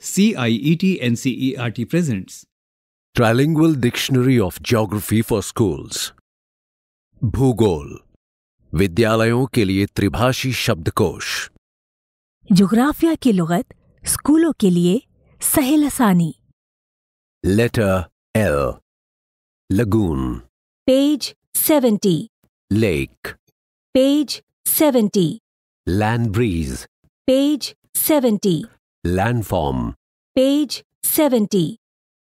CIET NCERT presents Trilingual Dictionary of Geography for Schools भूगोल विद्यालयों के लिए त्रिभाषी शब्दकोश जोग्राफिया की लुगत स्कूलों के लिए सहेल आसानी letter L lagoon page 70 lake page 70 land breeze page 70 Landform. Page 70.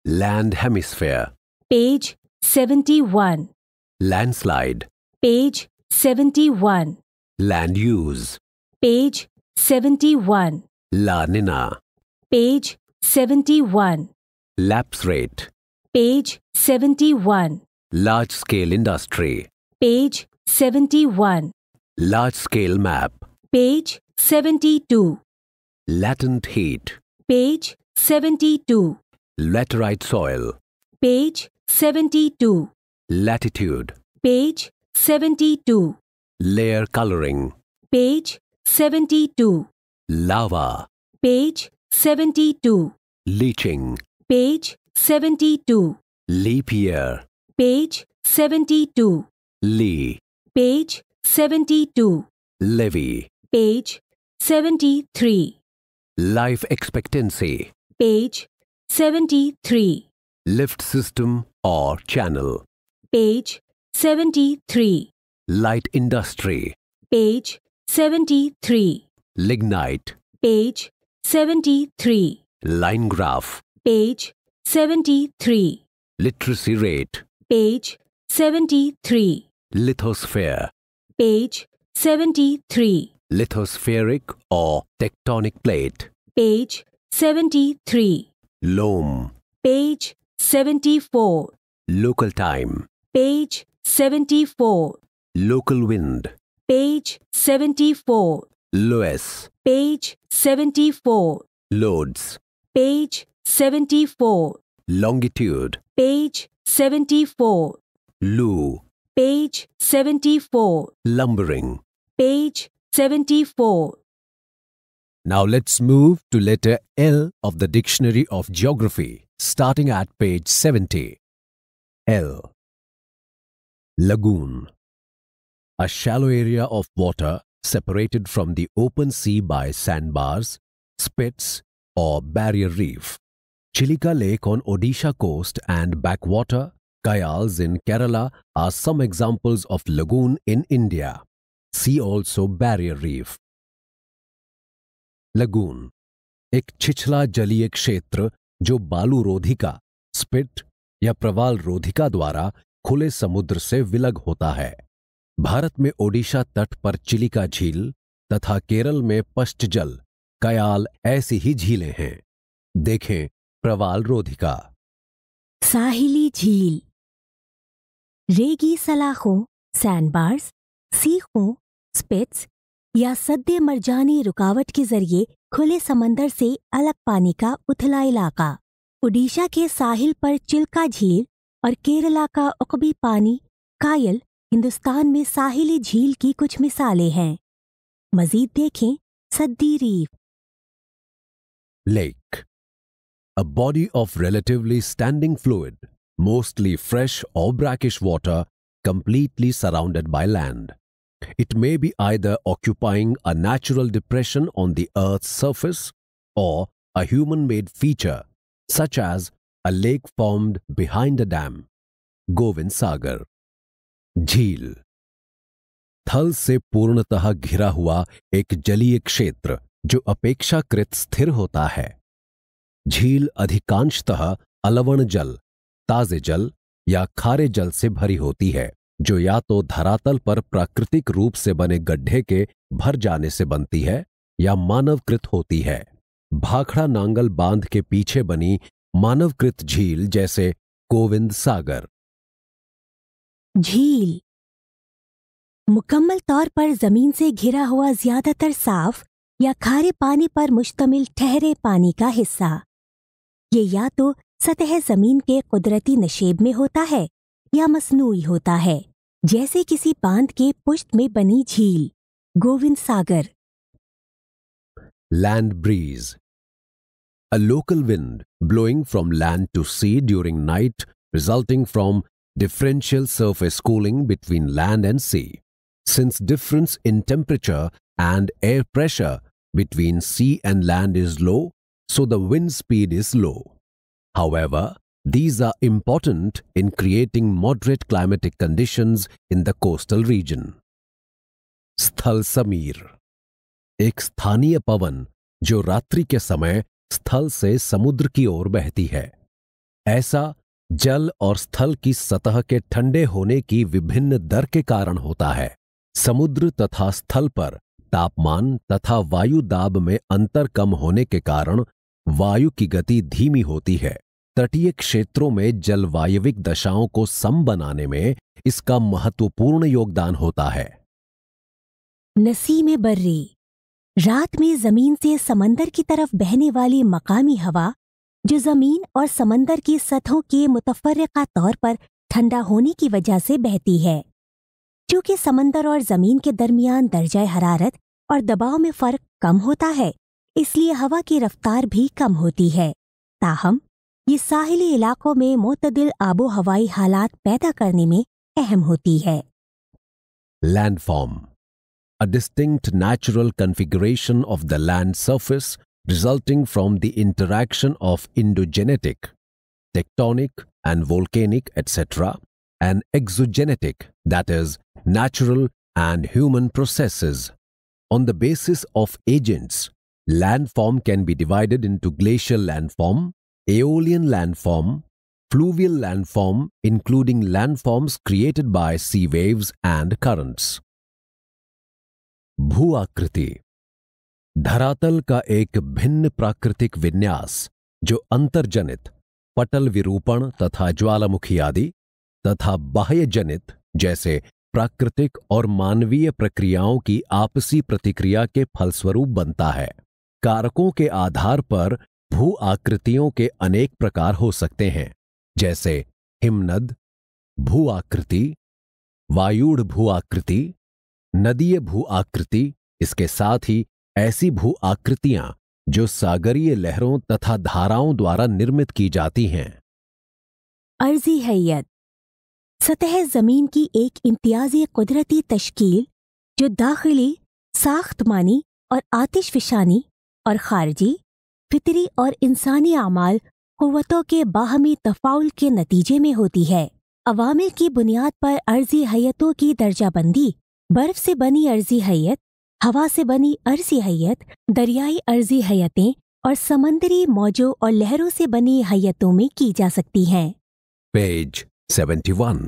Land hemisphere. Page 71. Landslide. Page 71. Land use. Page 71. La Nina. Page 71. Lapse rate. Page 71. Large scale industry. Page 71. Large scale map. Page 72. Latent heat. Page 72. Laterite soil. Page 72. Latitude. Page 72. Layer coloring. Page 72. Lava. Page 72. Leaching. Page 72. Leap year. Page 72. Lee. Page 72. Levy. Page 73. Life expectancy. Page 73. Lift system or channel. Page 73. Light industry. Page 73. Lignite. Page 73. Line graph. Page 73. Literacy rate. Page 73. Lithosphere. Page 73 lithospheric or tectonic plate. Page 73. Loam. Page 74. Local time. Page 74. Local wind. Page 74. Loess. Page 74. Loads. Page 74. Longitude. Page 74. Lou. Page 74. Lumbering. Page 74. Now let's move to letter L of the Dictionary of Geography, starting at page 70. L. Lagoon. A shallow area of water separated from the open sea by sandbars, spits or barrier reef. Chilika Lake on Odisha coast and backwater, Kayals in Kerala are some examples of lagoon in India. See also barrier reef. Lagoon एक छिछला जलीय क्षेत्र जो बालू रोधिका spit या प्रवाल रोधिका द्वारा खुले समुद्र से विलग होता है भारत में ओडिशा तट पर चिलिका झील तथा केरल में जल कयाल ऐसी ही झीलें हैं देखें प्रवाल रोधिका साहिली झील रेगी सलाखों सैंडबार्स सीखों स्पिट्स या सद्य मरजानी रुकावट के जरिए खुले समंदर से अलग पानी का उथला इलाका उड़ीसा के साहिल पर चिल्का झील और केरला का उकबी पानी कायल हिंदुस्तान में साहिली झील की कुछ मिसालें हैं मजीद देखें सद्दी reef lake a body of relatively standing fluid mostly fresh और brackish water completely surrounded by land It may be either occupying a natural depression on the Earth's surface or a human-made feature such as a lake formed behind a dam. Govind Sagar. Jheel. थल से पूर्णतः घिरा हुआ एक जलीय क्षेत्र जो अपेक्षाकृत स्थिर होता है झील अधिकांशतः अलवण जल ताजे जल या खारे जल से भरी होती है जो या तो धरातल पर प्राकृतिक रूप से बने गड्ढे के भर जाने से बनती है या मानवकृत होती है भाखड़ा नांगल बांध के पीछे बनी मानवकृत झील जैसे गोविंद सागर झील मुकम्मल तौर पर जमीन से घिरा हुआ ज्यादातर साफ या खारे पानी पर मुश्तमिल ठहरे पानी का हिस्सा ये या तो सतह जमीन के कुदरती नशेब में होता है या मसनू होता है जैसे किसी बांध के पुष्ट में बनी झील Gobind Sagar land breeze a local wind blowing from land to sea during night resulting from differential surface cooling between land and sea since difference in temperature and air pressure between sea and land is low so the wind speed is low however These are important in creating moderate climatic conditions in the coastal region. स्थल समीर एक स्थानीय पवन जो रात्रि के समय स्थल से समुद्र की ओर बहती है ऐसा जल और स्थल की सतह के ठंडे होने की विभिन्न दर के कारण होता है समुद्र तथा स्थल पर तापमान तथा वायु दाब में अंतर कम होने के कारण वायु की गति धीमी होती है तटीय क्षेत्रों में जलवायविक दशाओं को सम बनाने में इसका महत्वपूर्ण योगदान होता है नसीम बर्री रात में जमीन से समंदर की तरफ बहने वाली मकामी हवा जो जमीन और समंदर की सतहों के का तौर पर ठंडा होने की वजह से बहती है चूंकि समंदर और जमीन के दरमियान दर्जा हरारत और दबाव में फर्क कम होता है इसलिए हवा की रफ्तार भी कम होती है ताहम ये साहिली इलाकों में मतदिल आबो हवाई हालात पैदा करने में अहम होती है landform a distinct natural configuration of the land surface resulting from the interaction of endogenetic tectonic and volcanic et cetera and exogenetic that is natural and human process on the basis of agents landform can be divided into glacier landform Aeolian landform, fluvial landform including landforms created by sea waves and currents. भू आकृति धरातल का एक भिन्न प्राकृतिक विन्यास जो अंतर्जनित पटल विरूपण तथा ज्वालामुखी आदि तथा बाह्य जनित जैसे प्राकृतिक और मानवीय प्रक्रियाओं की आपसी प्रतिक्रिया के फलस्वरूप बनता है कारकों के आधार पर भू आकृतियों के अनेक प्रकार हो सकते हैं जैसे हिमनद भू आकृति वायुड़ भू आकृति नदीय भू आकृति इसके साथ ही ऐसी भू आकृतियां जो सागरीय लहरों तथा धाराओं द्वारा निर्मित की जाती हैं अर्जी हैयत सतह जमीन की एक इम्तियाजी कुदरती तश्कील जो दाखिली साख्त मानी और आतिश और खारजी फितरी और इंसानी अमाल कुतों के बाहमी तफाउल के नतीजे में होती है अवामिल की बुनियाद पर अर्जी हयतों की दर्जाबंदी बर्फ से बनी अर्जी हैयत हवा से बनी अर्जी हैत दरियाई अर्जी हैतें और समंदरी मौजों और लहरों से बनी हैतों में की जा सकती हैं page 71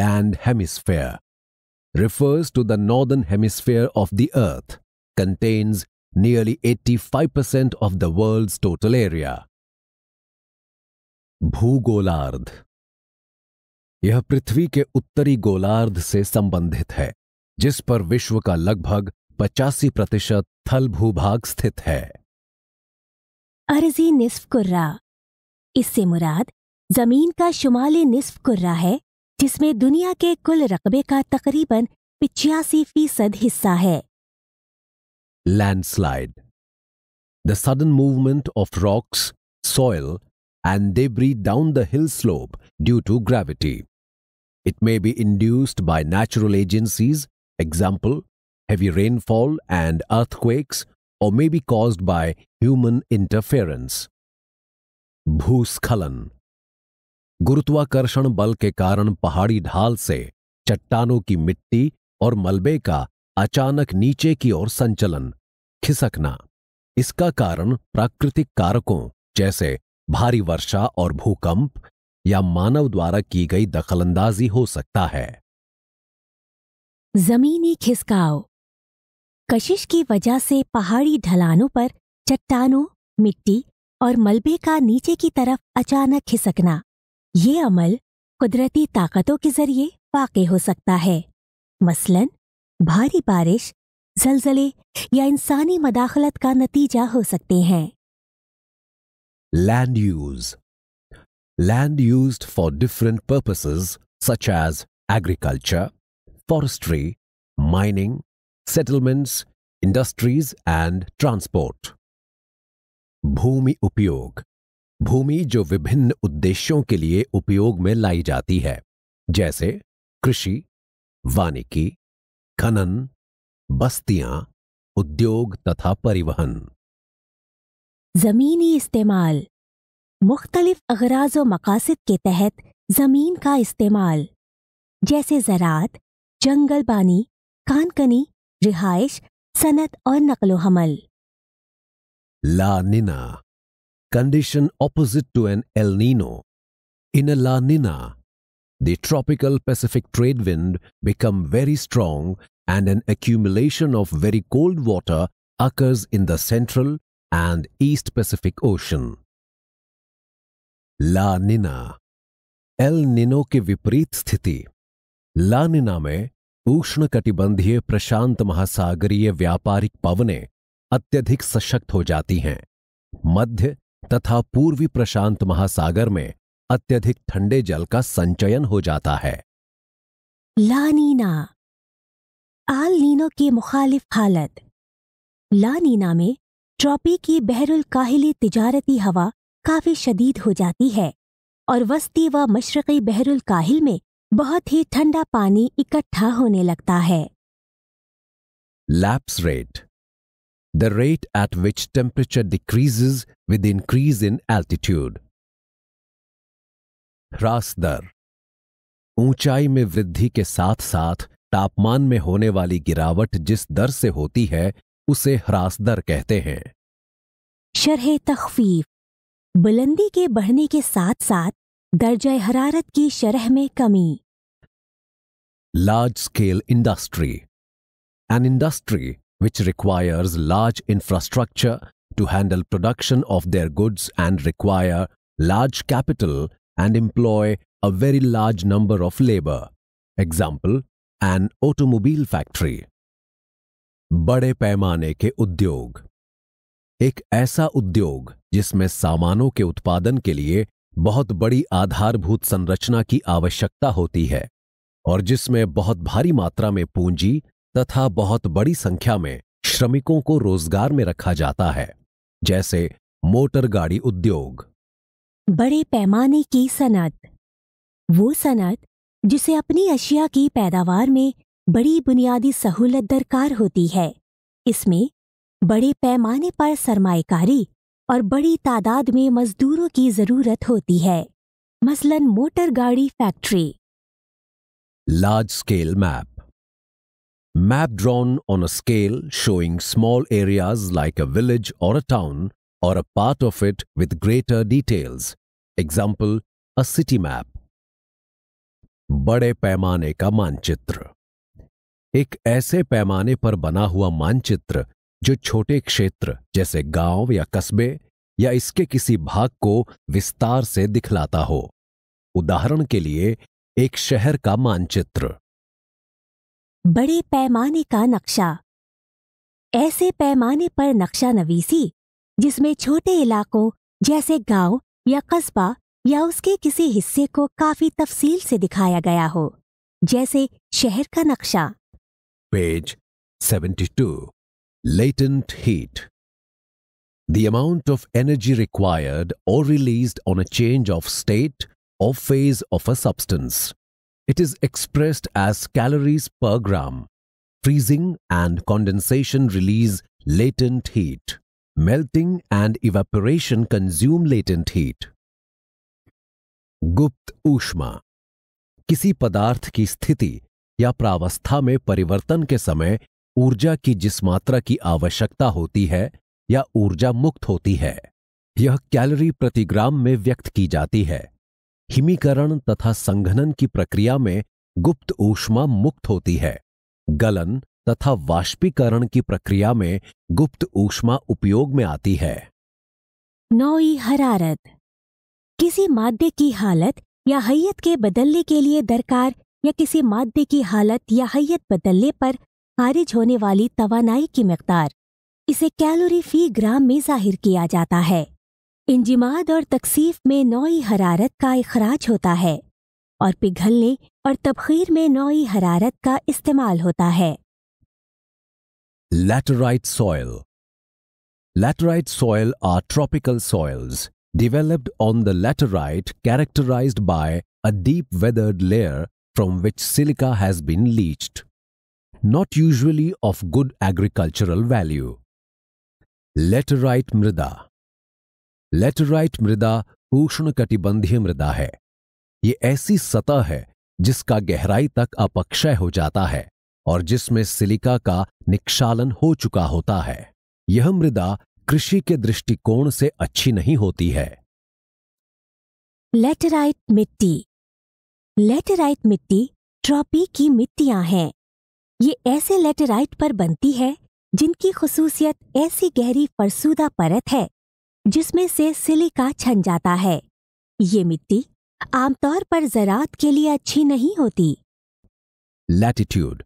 land hemisphere refers to the northern hemisphere of the earth contains nearly 85% of the world's total area. भूगोलार्ध यह पृथ्वी के उत्तरी गोलार्ध से संबंधित है जिस पर विश्व का लगभग पचासी प्रतिशत थल भूभाग स्थित है अर्जी निस्फ कुर्रा इससे मुराद जमीन का शुमाली निस्फ कुर्रा है जिसमें दुनिया के कुल रकबे का तकरीबन पिचासी फीसद हिस्सा है landslide. The sudden movement of rocks, soil, and debris down the hill slope due to gravity. It may be induced by natural agencies, example, heavy rainfall and earthquakes, or may be caused by human interference. भूस्खलन गुरुत्वाकर्षण बल के कारण पहाड़ी ढाल से चट्टानों की मिट्टी और मलबे का अचानक नीचे की ओर संचलन खिसकना इसका कारण प्राकृतिक कारकों जैसे भारी वर्षा और भूकंप या मानव द्वारा की गई दखलंदाजी हो सकता है जमीनी खिसकाव कशिश की वजह से पहाड़ी ढलानों पर चट्टानों मिट्टी और मलबे का नीचे की तरफ अचानक खिसकना ये अमल कुदरती ताकतों के जरिए वाक़ हो सकता है मसलन भारी बारिश जलजले या इंसानी मदाखलत का नतीजा हो सकते हैं land use land use for different purposes such as agriculture forestry mining settlements industries and transport भूमि उपयोग भूमि जो विभिन्न उद्देश्यों के लिए उपयोग में लाई जाती है जैसे कृषि वानिकी खनन बस्तियां उद्योग तथा परिवहन ज़मीनी इस्तेमाल मुख्तलिफ अगराज मकासद के तहत ज़मीन का इस्तेमाल जैसे ज़रात जंगलबानी कानकनी रिहाइश सनत और नकलो हमल ला निना condition opposite to an in लानिना the tropical Pacific trade wind become very strong and an accumulation of very cold water occurs in the central and east Pacific Ocean. La Nina El Nino ke viprit sthiti La Nina mein उष्ण कटिबंधीय प्रशांत महासागरीय व्यापारिक पवनें अत्यधिक सशक्त हो जाती हैं मध्य तथा पूर्वी प्रशांत महासागर में अत्यधिक ठंडे जल का संचयन हो जाता है लानीना आल नीनो की मुखालिफ हालत लानीना में ट्रॉपी की बहरुल काहिली तिजारती हवा काफी शदीद हो जाती है और वस्ती व मशरक़ी बहरुल काहिल में बहुत ही ठंडा पानी इकट्ठा होने लगता है lapse rate the rate at which temperature decreases with increase in altitude ह्रास दर ऊंचाई में वृद्धि के साथ साथ तापमान में होने वाली गिरावट जिस दर से होती है उसे ह्रास दर कहते हैं शरह तखफीफ बुलंदी के बढ़ने के साथ साथ दर्ज हरारत की शरह में कमी large scale industry an industry which requires large infrastructure to handle production of their goods and require large capital and employ a very large number of labor. Example, an automobile factory. बड़े पैमाने के उद्योग एक ऐसा उद्योग जिसमें सामानों के उत्पादन के लिए बहुत बड़ी आधारभूत संरचना की आवश्यकता होती है और जिसमें बहुत भारी मात्रा में पूंजी तथा बहुत बड़ी संख्या में श्रमिकों को रोजगार में रखा जाता है जैसे मोटर गाड़ी उद्योग बड़े पैमाने की सनत वो सनत जिसे अपनी अशिया की पैदावार में बड़ी बुनियादी सहूलत दरकार होती है इसमें बड़े पैमाने पर सरमाएकारी और बड़ी तादाद में मजदूरों की जरूरत होती है मसलन मोटर गाड़ी factory large scale map map drawn on a scale showing small areas like a village और a town or a part of it with greater details, example, a city map. बड़े पैमाने का मानचित्र एक ऐसे पैमाने पर बना हुआ मानचित्र जो छोटे क्षेत्र जैसे गांव या कस्बे या इसके किसी भाग को विस्तार से दिखलाता हो उदाहरण के लिए एक शहर का मानचित्र बड़े पैमाने का नक्शा ऐसे पैमाने पर नक्शा नवीसी जिसमें छोटे इलाकों जैसे गांव या कस्बा या उसके किसी हिस्से को काफी तफसील से दिखाया गया हो जैसे शहर का नक्शा page seventy two latent heat the amount of energy required और release on a change of state और phase of a substance it is expressed as calories per gram freezing and condensation release latent heat melting and evaporation consume latent heat. गुप्त ऊष्मा किसी पदार्थ की स्थिति या प्रावस्था में परिवर्तन के समय ऊर्जा की जिस मात्रा की आवश्यकता होती है या ऊर्जा मुक्त होती है यह कैलोरी प्रतिग्राम में व्यक्त की जाती है हिमीकरण तथा संघनन की प्रक्रिया में गुप्त ऊष्मा मुक्त होती है गलन तथा वाष्पीकरण की प्रक्रिया में गुप्त ऊष्मा उपयोग में आती है नौई हरारत किसी माध्य की हालत या हैयत के बदलने के लिए दरकार या किसी माध्य की हालत या हैयत बदलने पर खारिज होने वाली तवानाई की मकदार इसे कैलोरी फी ग्राम में जाहिर किया जाता है इंजिमाद और तकसीफ में नौई हरारत का अखराज होता है और पिघलने और तबखीर में नौई हरारत का इस्तेमाल होता है Laterite soil. Laterite soil are tropical soils developed on the laterite characterized by a deep weathered layer from which silica has been leached. Not usually of good agricultural value. Laterite मृदा लेटराइट मृदा उष्णकटिबंधीय mrida hai. ये ऐसी सतह है जिसका गहराई तक अपक्षय हो जाता है और जिसमें सिलिका का निक्षालन हो चुका होता है यह मृदा कृषि के दृष्टिकोण से अच्छी नहीं होती है लेटेराइट मिट्टी लेटेराइट मिट्टी ट्रॉपी की मिट्टियां हैं ये ऐसे लेटेराइट पर बनती है जिनकी खसूसियत ऐसी गहरी फरसूदा परत है जिसमें से सिलिका छन जाता है ये मिट्टी आमतौर पर जरात के लिए अच्छी नहीं होती latitude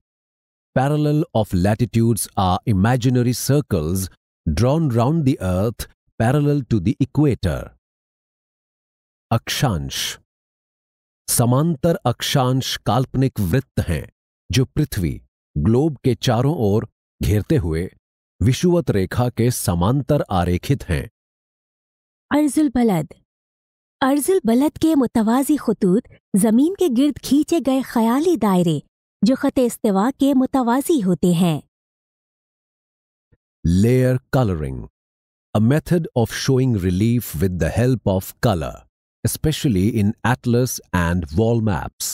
parallel of latitudes are imaginary circles drawn round the earth parallel to the equator. अक्षांश समांतर अक्षांश काल्पनिक वृत्त हैं जो पृथ्वी ग्लोब के चारों ओर घेरते हुए विषुवत रेखा के समांतर आरेखित हैं अर्जुल बलद अर्जुल बलद के मुतवाजी खतूत जमीन के गिर्द खींचे गए ख्याली दायरे जो ख़त इस्तेवा के मुतवाजी होते हैं layer colouring a method of showing relief with the help of color, especially in atlas and wall maps.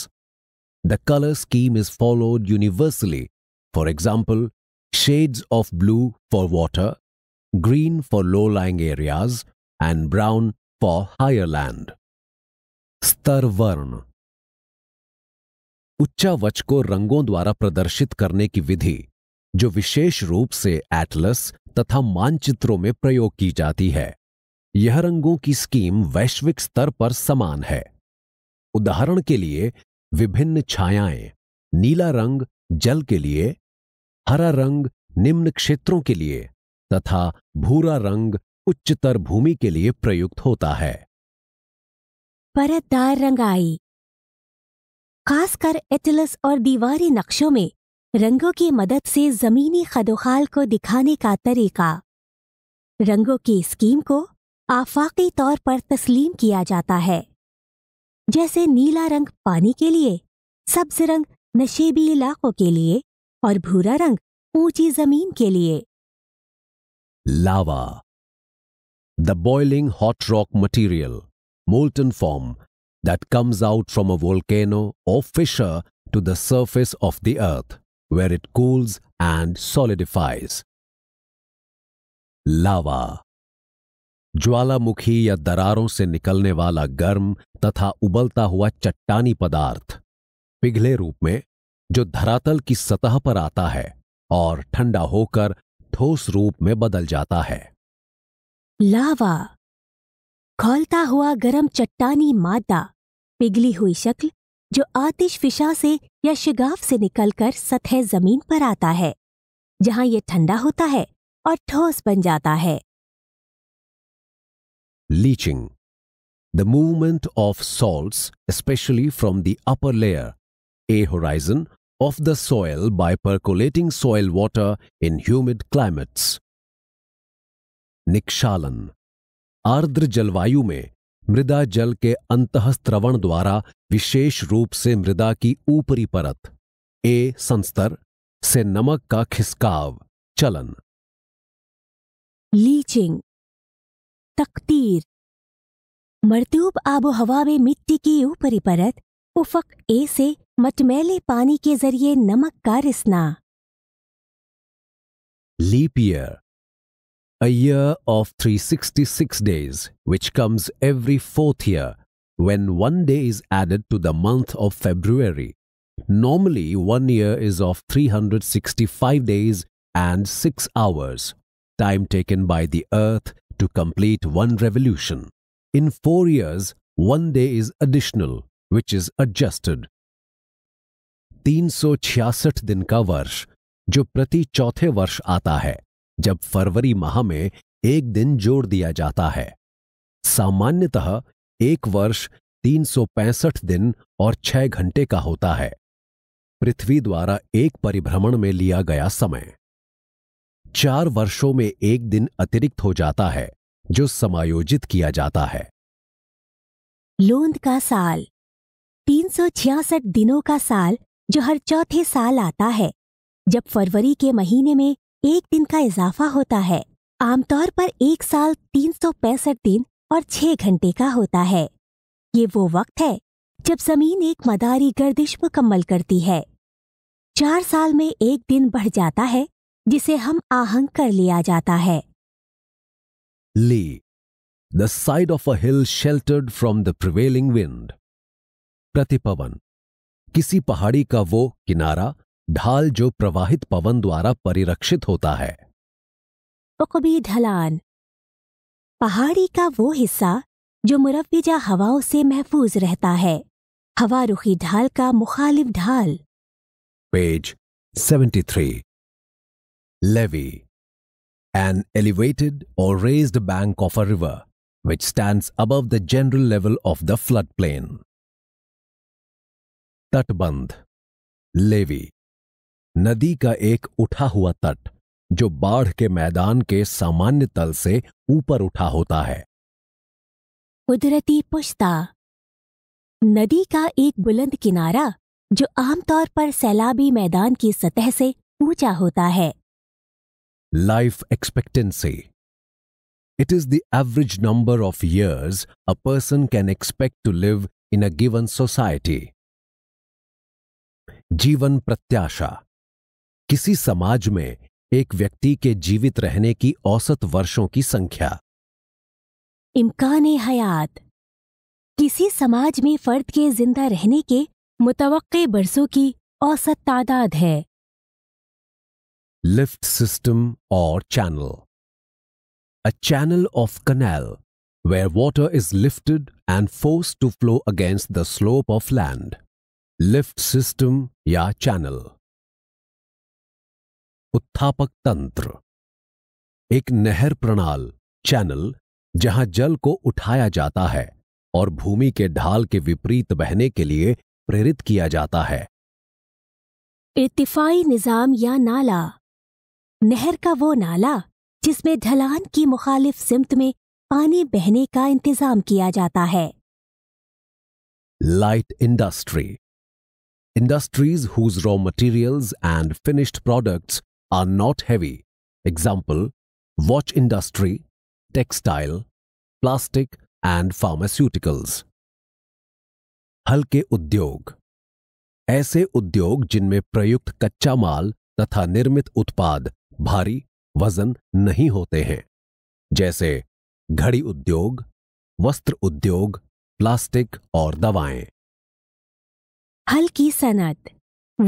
The color scheme is followed universally. For example, shades of blue for water, green for low-lying areas, and brown for higher land. Starvarn उच्चावच को रंगों द्वारा प्रदर्शित करने की विधि जो विशेष रूप से एटलस तथा मानचित्रों में प्रयोग की जाती है यह रंगों की स्कीम वैश्विक स्तर पर समान है उदाहरण के लिए विभिन्न छायाएं नीला रंग जल के लिए हरा रंग निम्न क्षेत्रों के लिए तथा भूरा रंग उच्चतर भूमि के लिए प्रयुक्त होता है परतदार रंगाई खासकर एटलस और दीवारी नक्शों में रंगों की मदद से जमीनी खदोखाल को दिखाने का तरीका रंगों की स्कीम को आफाकी तौर पर तस्लीम किया जाता है जैसे नीला रंग पानी के लिए सब्ज रंग नशेबी इलाकों के लिए और भूरा रंग ऊंची जमीन के लिए lava the boiling hot rock material molten form that comes out from a volcano or fissure to the surface of the earth, where it cools and solidifies. Lava ज्वालामुखी या दरारों से निकलने वाला गर्म तथा उबलता हुआ चट्टानी पदार्थ पिघले रूप में जो धरातल की सतह पर आता है और ठंडा होकर ठोस रूप में बदल जाता है लावा खोलता हुआ गर्म चट्टानी मादा पिघली हुई शक्ल जो आतिश फिशा से या शिगाफ से निकलकर सतह जमीन पर आता है जहां यह ठंडा होता है और ठोस बन जाता है leaching the movement of salt specially from the upper layer A horizon of the soil by percolating soil water in humid climates निक्षालन आर्द्र जलवायु में मृदा जल के अंतस्त्रवण द्वारा विशेष रूप से मृदा की ऊपरी परत ए संस्तर से नमक का खिसकाव चलन लीचिंग तकतीर मरतूब आबोहवा में मिट्टी की ऊपरी परत उफक ए से मटमैले पानी के जरिए नमक का रिसना leap year a year of 366 days, which comes every fourth year, when one day is added to the month of February. Normally, one year is of 365 days and 6 hours, time taken by the Earth to complete one revolution. In four years, one day is additional, which is adjusted. 366 दिन का वर्ष जो प्रति चौथे वर्ष आता है जब फरवरी माह में एक दिन जोड़ दिया जाता है सामान्यतः एक वर्ष तीन दिन और 6 घंटे का होता है पृथ्वी द्वारा एक परिभ्रमण में लिया गया समय चार वर्षों में एक दिन अतिरिक्त हो जाता है जो समायोजित किया जाता है लोंद का साल तीन दिनों का साल जो हर चौथे साल आता है जब फरवरी के महीने में एक दिन का इजाफा होता है आमतौर पर एक साल तीन दिन और छह घंटे का होता है ये वो वक्त है जब जमीन एक मदारी गर्दिश मुकम्मल करती है चार साल में एक दिन बढ़ जाता है जिसे हम आहंग कर लिया जाता है lee the side of a hill sheltered from the prevailing wind प्रतिपवन किसी पहाड़ी का वो किनारा ढाल जो प्रवाहित पवन द्वारा परिरक्षित होता है तो कभी ढलान पहाड़ी का वो हिस्सा जो मुरवजा हवाओं से महफूज रहता है हवा रुखी ढाल का मुखालिफ ढाल page seventy three levee an elevated और raised bank of a river which stand above the general level of the flood plain तटबंध लेवी नदी का एक उठा हुआ तट जो बाढ़ के मैदान के सामान्य तल से ऊपर उठा होता है कुदरती पुश्ता नदी का एक बुलंद किनारा जो आमतौर पर सैलाबी मैदान की सतह से ऊंचा होता है life expectancy it is the average number of years a person can expect to live in a given society जीवन प्रत्याशा किसी समाज में एक व्यक्ति के जीवित रहने की औसत वर्षों की संख्या इम्कान हयात किसी समाज में फर्द के जिंदा रहने के मुतवक्के बरसों की औसत तादाद है लिफ्ट सिस्टम और channel a channel of canal where water is lifted and force to flow against the slope of land lift system या चैनल उत्थापक तंत्र एक नहर प्रणाल चैनल जहां जल को उठाया जाता है और भूमि के ढाल के विपरीत बहने के लिए प्रेरित किया जाता है इतफाई निजाम या नाला नहर का वो नाला जिसमें ढलान की मुखालिफ सिमत में पानी बहने का इंतजाम किया जाता है light industry industries whose raw materials and finished products are not heavy. Example, watch industry, textile, plastic and pharmaceuticals. हल्के उद्योग ऐसे उद्योग जिनमें प्रयुक्त कच्चा माल तथा निर्मित उत्पाद भारी वजन नहीं होते हैं जैसे घड़ी उद्योग वस्त्र उद्योग प्लास्टिक और दवाएं हल्की सनत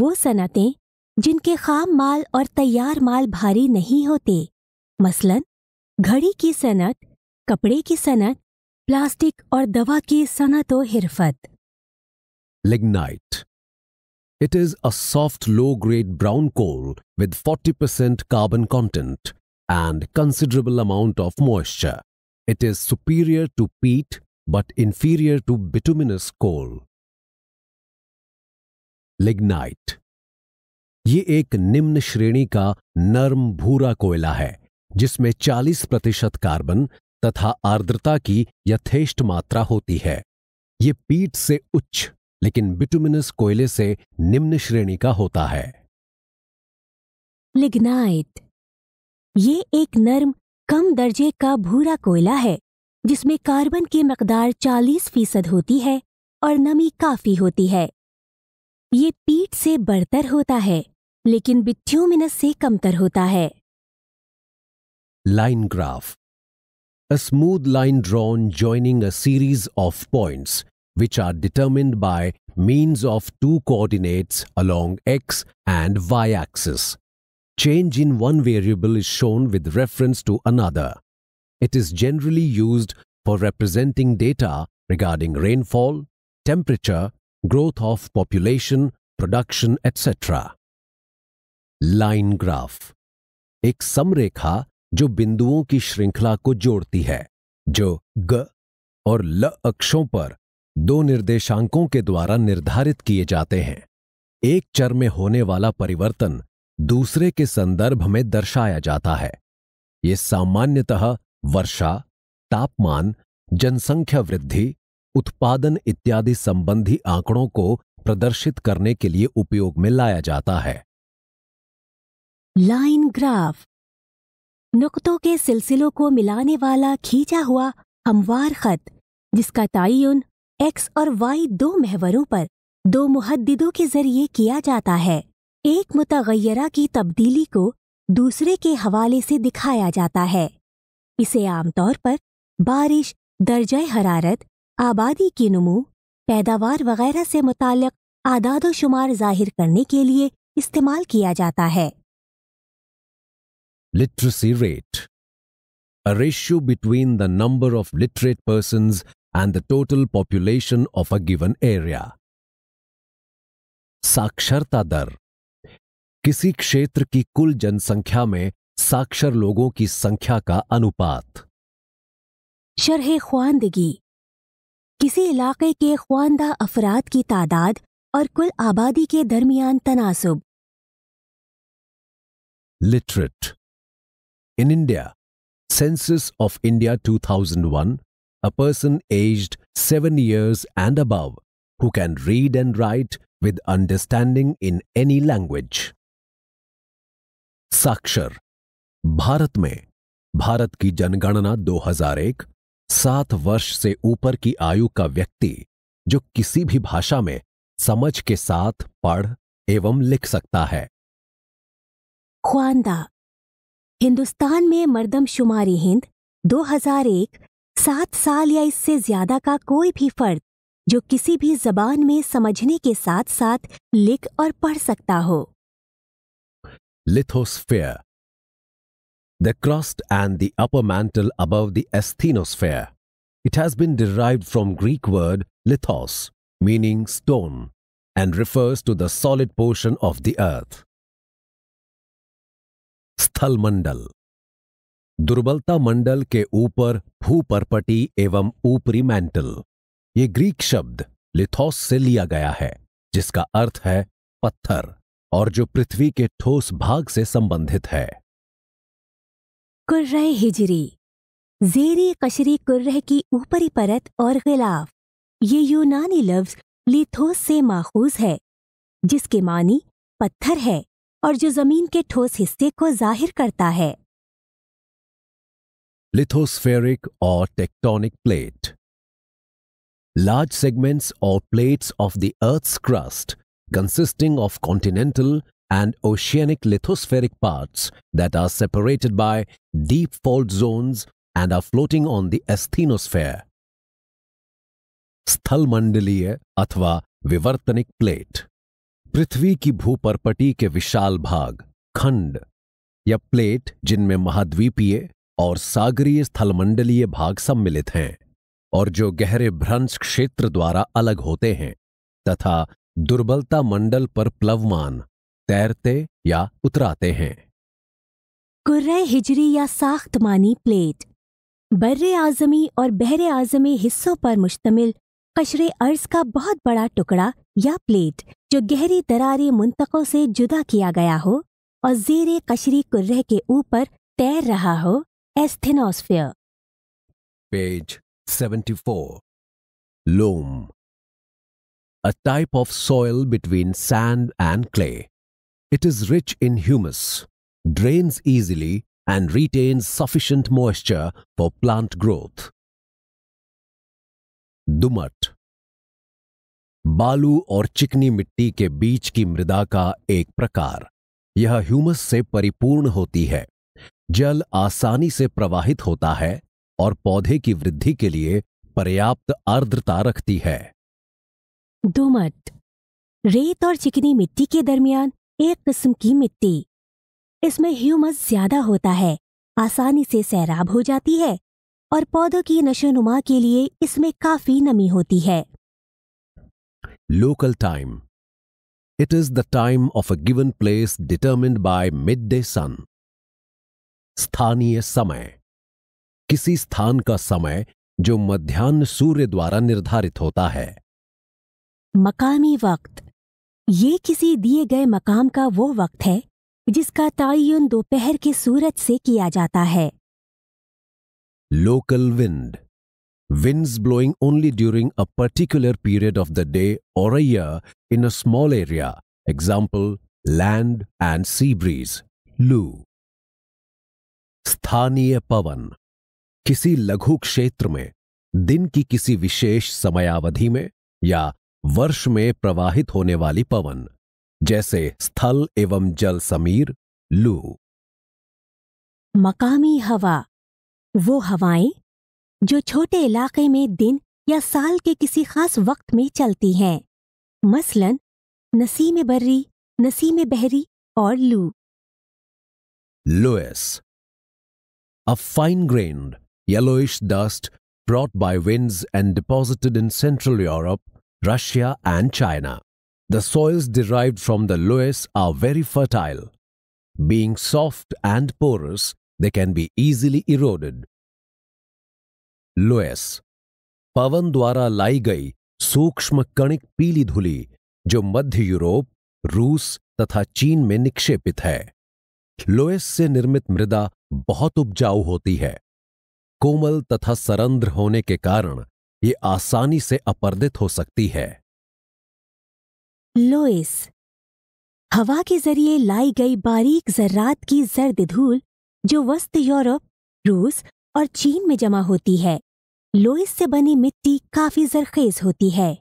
वो सनतें जिनके खाम माल और तैयार माल भारी नहीं होते मसलन घड़ी की सनत कपड़े की सनत प्लास्टिक और दवा की सनत हिरफत lignite it is a soft low grade brown coal with 40% percent carbon content and considerable amount of moisture it is superior to peat but inferior to bituminous coal lignite ये एक निम्न श्रेणी का नर्म भूरा कोयला है जिसमें 40 प्रतिशत कार्बन तथा आर्द्रता की यथेष्ट मात्रा होती है ये पीट से उच्च लेकिन बिटुमिनस कोयले से निम्न श्रेणी का होता है लिग्नाइट ये एक नर्म कम दर्जे का भूरा कोयला है जिसमें कार्बन की मकदार 40 फीसद होती है और नमी काफी होती है ये पीट से बढ़तर होता है लेकिन बिथ्यूमिनस से कमतर होता है line graph a smooth line drawn joining a series of points which are determined by means of two coordinates along X and Y axis change in one variable is shown with reference to another it is generally use for representing data regarding rainfall temperature growth of population production etcetera line graph एक समरेखा जो बिंदुओं की श्रृंखला को जोड़ती है जो ग और ल अक्षों पर दो निर्देशांकों के द्वारा निर्धारित किए जाते हैं एक चर में होने वाला परिवर्तन दूसरे के संदर्भ में दर्शाया जाता है ये सामान्यतः वर्षा तापमान जनसंख्या वृद्धि उत्पादन इत्यादि संबंधी आंकड़ों को प्रदर्शित करने के लिए उपयोग में लाया जाता है लाइन ग्राफ नुकतों के सिलसिलों को मिलाने वाला खींचा हुआ हमवार खत जिसका तयन एक्स और वाई दो महवरों पर दो मुहदों के जरिए किया जाता है एक मुतगैरा की तब्दीली को दूसरे के हवाले से दिखाया जाता है इसे आमतौर पर बारिश दर्ज हरारत आबादी के नमू पैदावार वगैरह से मुतल आदाद शुमार जाहिर करने के लिए इस्तेमाल किया जाता है literacy rate. A ratio between the number of literate persons and the total population of a given area. साक्षरता दर किसी क्षेत्र की कुल जनसंख्या में साक्षर लोगों की संख्या का अनुपात शरह ख्वानदगी किसी इलाके के ख्वानदा अफराद की तादाद और कुल आबादी के दरमियान तनासुब literate In India, Census of India 2001, a person aged 7 years and above who can read and write with understanding in any language. Sakshar Bharat में भारत की जनगणना 2001 सात वर्ष से ऊपर की आयु का व्यक्ति जो किसी भी भाषा में समझ के साथ पढ़ एवं लिख सकता है ख्वानदा हिंदुस्तान में मर्दम शुमारी हिंद 2001 सात साल या इससे ज्यादा का कोई भी फर्द जो किसी भी जबान में समझने के साथ साथ लिख और पढ़ सकता हो lithosphere the crust and the upper mantle above the it has been derive from Greek word lithos meaning stone and refers to the solid portion of the earth स्थल मंडल दुर्बलता मंडल के ऊपर भूपरपटी एवं ऊपरी मैंटल ये ग्रीक शब्द लिथोस से लिया गया है जिसका अर्थ है पत्थर और जो पृथ्वी के ठोस भाग से संबंधित है कुर्रह हिजरी जेरी कशरी कुर्र की ऊपरी परत और गिलाफ ये यूनानी लफ्ज लिथोस से माखूज है जिसके मानी पत्थर है और जो जमीन के ठोस हिस्से को जाहिर करता है लिथोस्फेरिक और टेक्टोनिक प्लेट लार्ज सेगमेंट्स और plates of the earth crust consisting of continental and oceanic lithospheric parts that are separated by deep fault zones and are floating on the asthenosphere स्थल अथवा विवर्तनिक प्लेट पृथ्वी की भूपरपटी के विशाल भाग खंड या plate जिनमें महाद्वीपीय और सागरीय स्थलमंडलीय भाग सम्मिलित हैं और जो गहरे भ्रंश क्षेत्र द्वारा अलग होते हैं तथा दुर्बलता मंडल पर प्लवमान तैरते या उतराते हैं कुर्र हिजरी या साख्तमानी प्लेट बर्रे आजमी और बहरे आजमी हिस्सों पर मुश्तमिल कशरे अर्ज का बहुत बड़ा टुकड़ा या प्लेट जो गहरी दरारी मुंतकों से जुदा किया गया हो और जेरे कशरी कुर्रह के ऊपर तैर रहा हो asthenosphere page seventy four loam a type of soil between sand and clay it is rich in humus drains easily and retain sufficient moisture for plant growth दुमट बालू और चिकनी मिट्टी के बीच की मृदा का एक प्रकार यह ह्यूमस से परिपूर्ण होती है जल आसानी से प्रवाहित होता है और पौधे की वृद्धि के लिए पर्याप्त आर्द्रता रखती है दोमट रेत और चिकनी मिट्टी के दरमियान एक किस्म की मिट्टी इसमें ह्यूमस ज्यादा होता है आसानी से सैराब हो जाती है और पौधों की नशोनुमा के लिए इसमें काफी नमी होती है Local time. It is the time of a given place determined by midday sun. स्थानीय समय किसी स्थान का समय जो मध्यान्ह सूर्य द्वारा निर्धारित होता है मकामी वक्त ये किसी दिए गए मकाम का वो वक्त है जिसका तयन दोपहर के सूरज से किया जाता है local wind winds blowing only during a particular period of the day or a year in a small area, example, land and sea breeze, lu स्थानीय पवन किसी लघु क्षेत्र में दिन की किसी विशेष समयावधि में या वर्ष में प्रवाहित होने वाली पवन जैसे स्थल एवं जल समीर लू मकामी हवा वो हवाएं जो छोटे इलाके में दिन या साल के किसी खास वक्त में चलती हैं मसलन नसीम बर्री नसीम बहरी और लू loess a fine grain yellowish dust brought by winds and deposited in central Europe Russia and China the soils derive from the loess are very fertile being soft and porous they can be easily eroded loess पवन द्वारा लाई गई सूक्ष्म कणिक पीली धुली जो मध्य Europe रूस तथा चीन में निक्षेपित है लोएस से निर्मित मृदा बहुत उपजाऊ होती है कोमल तथा सरंद्र होने के कारण ये आसानी से अपर्दित हो सकती है लोइस हवा के जरिए लाई गई बारीक जर्रात की जर्द धूल जो वस्त यूरोप रूस और चीन में जमा होती है लोइस से बनी मिट्टी काफी जरखेज होती है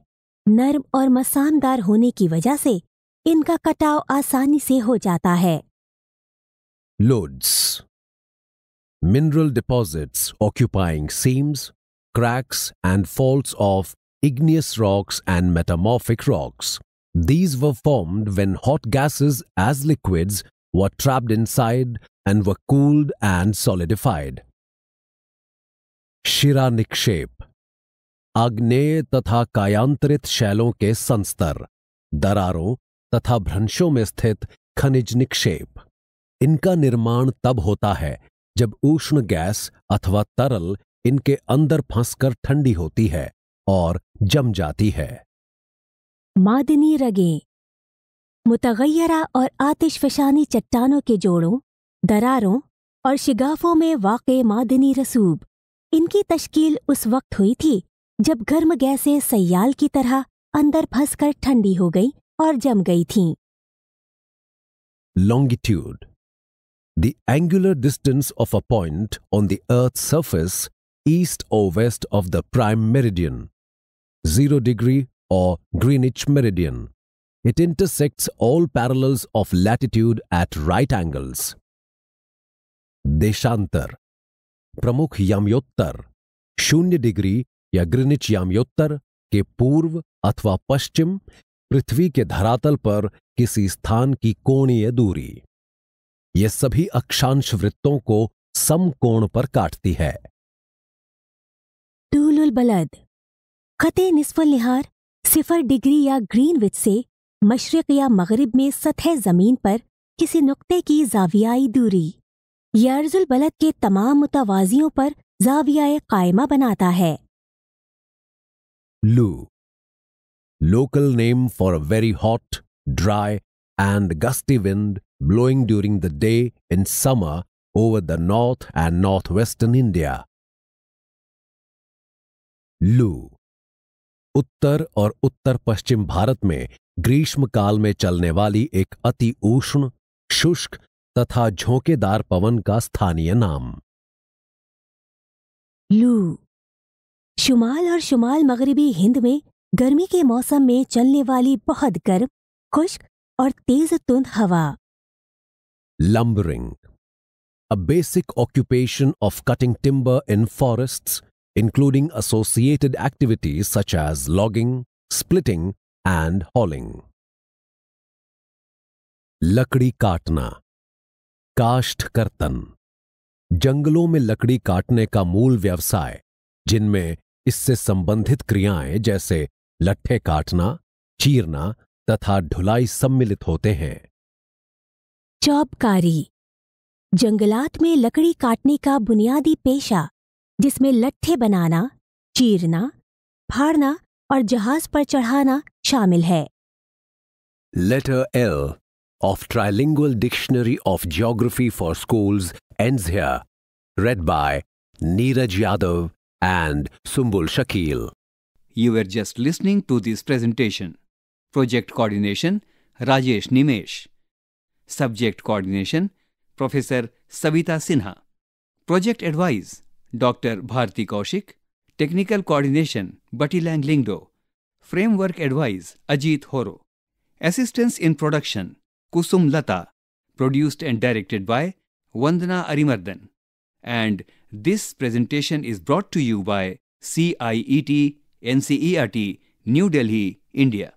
नर्म और मसानदार होने की वजह से इनका कटाव आसानी से हो जाता है lodes mineral deposits occupying seams cracks and fault of igneous rocks and metamorphic rocks these were formed when hot gases as liquids were trapped inside and were cooled and solidified शिरा निक्षेप आग्नेय तथा कायांतरित शैलों के संस्तर दरारों तथा भ्रंशों में स्थित खनिज निक्षेप इनका निर्माण तब होता है जब उष्ण गैस अथवा तरल इनके अंदर फंसकर ठंडी होती है और जम जाती है मादनी रगे मुतगैरा और आतिशफशानी चट्टानों के जोड़ों दरारों और शिगाफों में वाक़ मादनी रसूब इनकी तश्कील उस वक्त हुई थी जब गर्म गैसें सयाल की तरह अंदर फंसकर ठंडी हो गई और जम गई थी longitude the angular distance of a point on the earth surface east और west of the prime meridian zero degree और Greenwich meridian it intersects all parallels of latitude at right angles देशांतर प्रमुख याम्योत्तर शून्य डिग्री या Greenwich याम्योत्तर के पूर्व अथवा पश्चिम पृथ्वी के धरातल पर किसी स्थान की कोणीय दूरी ये सभी अक्षांश वृत्तों को समकोण पर काटती है टूलुल बलद खते निस्फल निहार सिफर डिग्री या ग्रीनविच से मशरक या मगरब में सतह जमीन पर किसी नुक्ते की जावियाई दूरी बलद के तमाम मुतवाजियों पर जाविया कायमा बनाता है loo local name for a very hot dry and gusty wind blowing during the day in summer over the north and north western India लू उत्तर और उत्तर पश्चिम भारत में ग्रीष्म काल में चलने वाली एक अति उष्ण शुष्क तथा झोंकेदार पवन का स्थानीय नाम लू शुमाल और शुमाल मगरबी हिंद में गर्मी के मौसम में चलने वाली बहुत गर्म खुश्क और तेज तुंद हवा lumbering a basic occupation of cutting timber in forest including associated activities such as logging splitting and hauling लकड़ी काटना काष्ठ कर्तन जंगलों में लकड़ी काटने का मूल व्यवसाय जिनमें इससे संबंधित क्रियाएं जैसे लट्ठे काटना चीरना तथा ढुलाई सम्मिलित होते हैं चौबकारी जंगलात में लकड़ी काटने का बुनियादी पेशा जिसमें लट्ठे बनाना चीरना फाड़ना और जहाज पर चढ़ाना शामिल है letter L of Trilingual Dictionary of Geography for Schools ends here, read by Neeraj Yadav and Sumbul Shakil. You were just listening to this presentation. Project Coordination Rajesh Nimesh. Subject Coordination Professor Savita Sinha. Project Advice Dr. Bharti Kaushik. Technical Coordination Batilang Lingdo. Framework Advice Ajit Horo. Assistance in Production Kusum Lata, produced and directed by Vandana Arimardhan. And this presentation is brought to you by CIET NCERT, New Delhi, India.